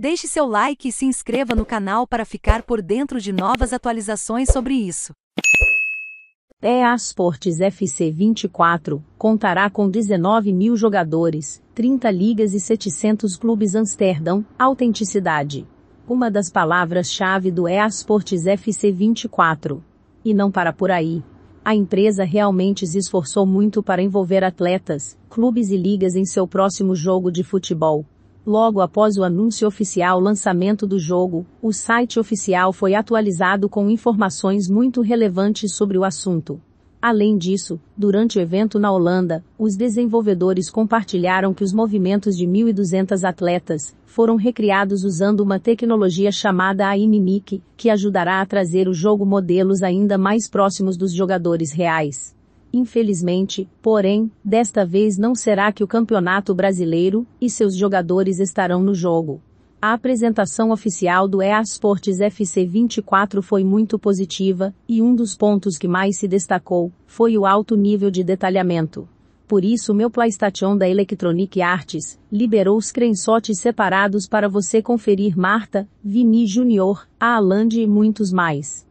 Deixe seu like e se inscreva no canal para ficar por dentro de novas atualizações sobre isso. EA Sports FC 24 contará com 19 mil jogadores, 30 ligas e 700 clubes Amsterdão, autenticidade. Uma das palavras-chave do EA Sports FC 24. E não para por aí. A empresa realmente se esforçou muito para envolver atletas, clubes e ligas em seu próximo jogo de futebol, Logo após o anúncio oficial lançamento do jogo, o site oficial foi atualizado com informações muito relevantes sobre o assunto. Além disso, durante o evento na Holanda, os desenvolvedores compartilharam que os movimentos de 1.200 atletas foram recriados usando uma tecnologia chamada Animimic, que ajudará a trazer o jogo modelos ainda mais próximos dos jogadores reais. Infelizmente, porém, desta vez não será que o Campeonato Brasileiro e seus jogadores estarão no jogo. A apresentação oficial do EA Sports FC 24 foi muito positiva, e um dos pontos que mais se destacou foi o alto nível de detalhamento. Por isso, meu PlayStation da Electronic Arts liberou os screenshots separados para você conferir Marta, Vini Júnior, Alande e muitos mais.